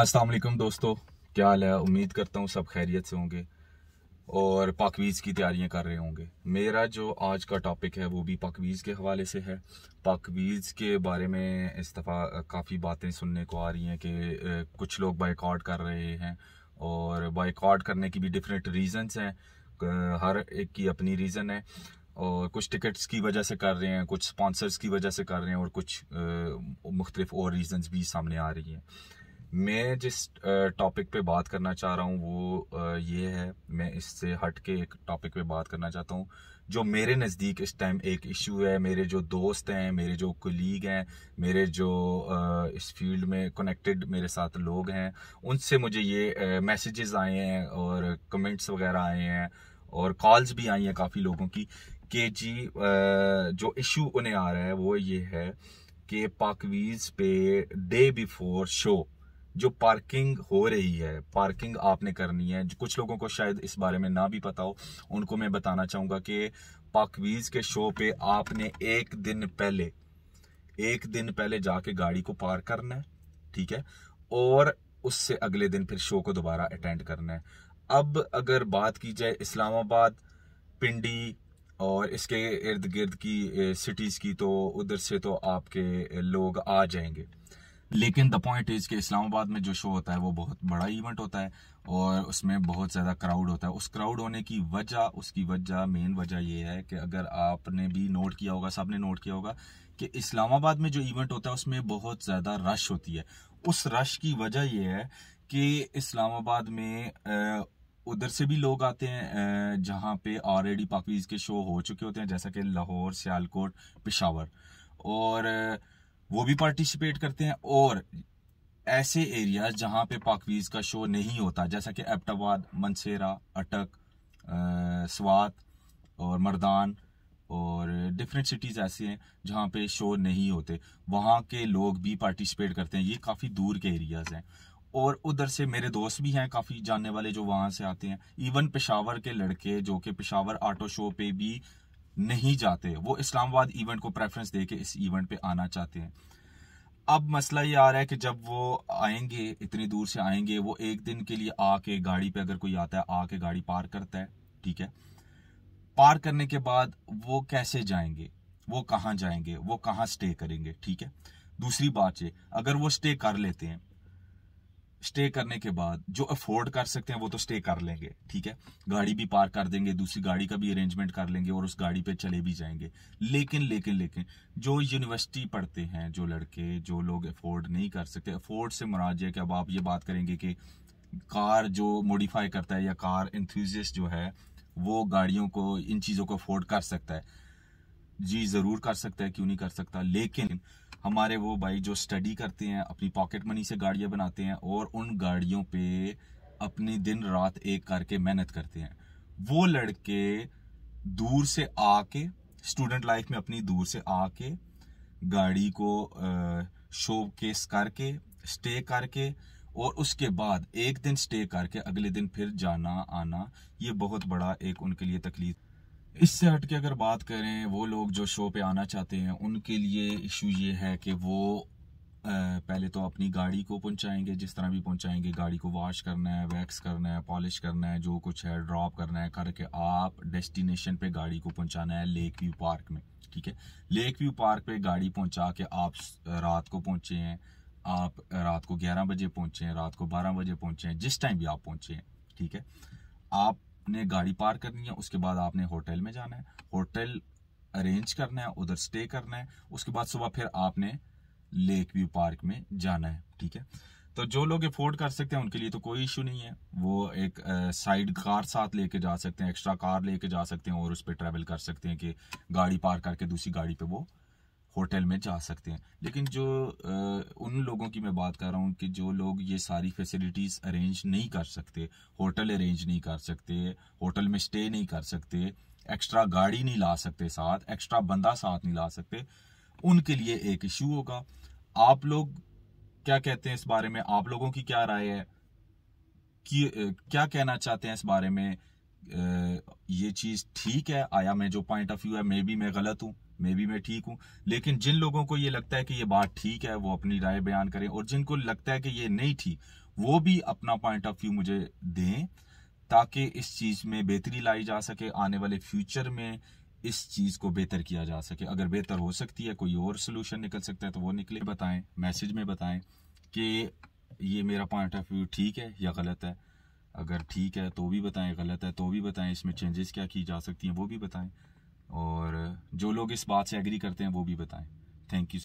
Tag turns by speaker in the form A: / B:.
A: असलकम दोस्तों क्या हाल है उम्मीद करता हूँ सब खैरियत से होंगे और पाकवीज़ की तैयारियाँ कर रहे होंगे मेरा जो आज का टॉपिक है वो भी पाकवीज़ के हवाले से है पाकवीज़ के बारे में इस दफा काफ़ी बातें सुनने को आ रही हैं कि कुछ लोग बाइकआउट कर रहे हैं और बाइकआउट करने की भी डिफरेंट रीज़न्स हैं हर एक की अपनी रीज़न है और कुछ टिकट्स की वजह से कर रहे हैं कुछ स्पॉन्सर्स की वजह से कर रहे हैं और कुछ मुख्तलिफ़ और रीज़न्स भी सामने आ रही हैं मैं जिस टॉपिक पे बात करना चाह रहा हूँ वो ये है मैं इससे हट के एक टॉपिक पे बात करना चाहता हूँ जो मेरे नज़दीक इस टाइम एक इशू है मेरे जो दोस्त हैं मेरे जो कलीग हैं मेरे जो इस फील्ड में कनेक्टेड मेरे साथ लोग हैं उनसे मुझे ये मैसेजेस आए हैं और कमेंट्स वगैरह आए हैं और कॉल्स भी आई हैं काफ़ी लोगों की कि जी जो इशू उन्हें आ रहा है वो ये है कि पाकवीज़ पे डे बिफोर शो जो पार्किंग हो रही है पार्किंग आपने करनी है कुछ लोगों को शायद इस बारे में ना भी पता हो उनको मैं बताना चाहूँगा कि पाकवीज के शो पे आपने एक दिन पहले एक दिन पहले जाके गाड़ी को पार्क करना है ठीक है और उससे अगले दिन फिर शो को दोबारा अटेंड करना है अब अगर बात की जाए इस्लामाबाद पिंडी और इसके इर्द गिर्द की सिटीज़ की तो उधर से तो आपके लोग आ जाएंगे लेकिन द पॉइंट इज के इस्लामाबाद में जो शो होता है वो बहुत बड़ा इवेंट होता है और उसमें बहुत ज़्यादा क्राउड होता है उस क्राउड होने की वजह उसकी वजह मेन वजह ये है कि अगर आपने भी नोट किया होगा सबने ने नोट किया होगा कि इस्लामाबाद में जो इवेंट होता है उसमें बहुत ज़्यादा रश होती है उस रश की वजह यह है कि इस्लामाबाद में उधर से भी लोग आते हैं जहाँ पे ऑलरेडी पाकिज के शो हो चुके होते हैं जैसा कि लाहौर सियालकोट पिशावर और वो भी पार्टिसिपेट करते हैं और ऐसे एरियाज जहां पे पाकवीज का शो नहीं होता जैसा कि एबटाबाद मनसेरा अटक स्वात और मर्दान और डिफरेंट सिटीज़ ऐसी हैं जहाँ पे शो नहीं होते वहाँ के लोग भी पार्टिसिपेट करते हैं ये काफ़ी दूर के एरियाज़ हैं और उधर से मेरे दोस्त भी हैं काफ़ी जानने वाले जो वहाँ से आते हैं इवन पेशावर के लड़के जो कि पेशावर आटो शो पे भी नहीं जाते वो इस्लामाबाद इवेंट को प्रेफरेंस दे के इस इवेंट पे आना चाहते हैं अब मसला ये आ रहा है कि जब वो आएंगे इतनी दूर से आएंगे वो एक दिन के लिए आके गाड़ी पे अगर कोई आता है आके गाड़ी पार करता है ठीक है पार करने के बाद वो कैसे जाएंगे वो कहाँ जाएंगे वो कहाँ स्टे करेंगे ठीक है दूसरी बात ये अगर वो स्टे कर लेते हैं स्टे करने के बाद जो अफोर्ड कर सकते हैं वो तो स्टे कर लेंगे ठीक है गाड़ी भी पार्क कर देंगे दूसरी गाड़ी का भी अरेंजमेंट कर लेंगे और उस गाड़ी पे चले भी जाएंगे लेकिन लेकिन लेकिन जो यूनिवर्सिटी पढ़ते हैं जो लड़के जो लोग अफोर्ड नहीं कर सकते अफोर्ड से मुराज है कि अब आप ये बात करेंगे कि कार जो मॉडिफाई करता है या कार इंथ्यूजिस्ट जो है वो गाड़ियों को इन चीज़ों को अफोर्ड कर सकता है जी ज़रूर कर सकता है क्यों नहीं कर सकता लेकिन हमारे वो भाई जो स्टडी करते हैं अपनी पॉकेट मनी से गाड़ियाँ बनाते हैं और उन गाड़ियों पे अपनी दिन रात एक करके मेहनत करते हैं वो लड़के दूर से आके स्टूडेंट लाइफ में अपनी दूर से आके गाड़ी को शो केस करके स्टे करके और उसके बाद एक दिन स्टे करके अगले दिन फिर जाना आना ये बहुत बड़ा एक उनके लिए तकलीफ इससे हट के अगर बात करें वो लोग जो शो पे आना चाहते हैं उनके लिए इशू ये है कि वो पहले तो अपनी गाड़ी को पहुंचाएंगे जिस तरह भी पहुंचाएंगे गाड़ी को वॉश करना है वैक्स करना है पॉलिश करना है जो कुछ है ड्रॉप करना है करके आप डेस्टिनेशन पे गाड़ी को पहुंचाना है लेक व्यू पार्क में ठीक है लेक व्यू पार्क पे गाड़ी पहुंचा के आप रात को पहुंचे हैं आप रात को ग्यारह बजे पहुंचे हैं रात को बारह बजे पहुंचे हैं जिस टाइम भी आप पहुंचे हैं ठीक है आप आपने गाड़ी पार करनी है उसके बाद आपने होटल में जाना है होटल अरेंज करना है उधर स्टे करना है उसके बाद सुबह फिर आपने लेक व्यू पार्क में जाना है ठीक है तो जो लोग अफोर्ड कर सकते हैं उनके लिए तो कोई इशू नहीं है वो एक साइड कार साथ लेके जा सकते हैं एक्स्ट्रा कार लेके जा सकते हैं और उस पर ट्रेवल कर सकते हैं कि गाड़ी पार करके दूसरी गाड़ी पे वो होटल में जा सकते हैं लेकिन जो आ, उन लोगों की मैं बात कर रहा हूँ कि जो लोग ये सारी फैसिलिटीज़ अरेंज नहीं कर सकते होटल अरेंज नहीं कर सकते होटल में स्टे नहीं कर सकते एक्स्ट्रा गाड़ी नहीं ला सकते साथ एक्स्ट्रा बंदा साथ नहीं ला सकते उनके लिए एक इशू होगा आप लोग क्या कहते हैं इस बारे में आप लोगों की क्या राय है कि क्या कहना चाहते हैं इस बारे में ये चीज़ ठीक है आया मैं जो पॉइंट ऑफ व्यू है मे बी मैं गलत हूँ मे बी मैं ठीक हूँ लेकिन जिन लोगों को ये लगता है कि ये बात ठीक है वो अपनी राय बयान करें और जिनको लगता है कि ये नहीं ठीक वो भी अपना पॉइंट ऑफ व्यू मुझे दें ताकि इस चीज़ में बेहतरी लाई जा सके आने वाले फ्यूचर में इस चीज़ को बेहतर किया जा सके अगर बेहतर हो सकती है कोई और सोल्यूशन निकल सकता है तो वो निकले बताएं मैसेज में बताएं कि ये मेरा पॉइंट ऑफ व्यू ठीक है या गलत है अगर ठीक है तो भी बताएं गलत है तो भी बताएं इसमें चेंजेस क्या की जा सकती हैं वो भी बताएं और जो लोग इस बात से एग्री करते हैं वो भी बताएं थैंक यू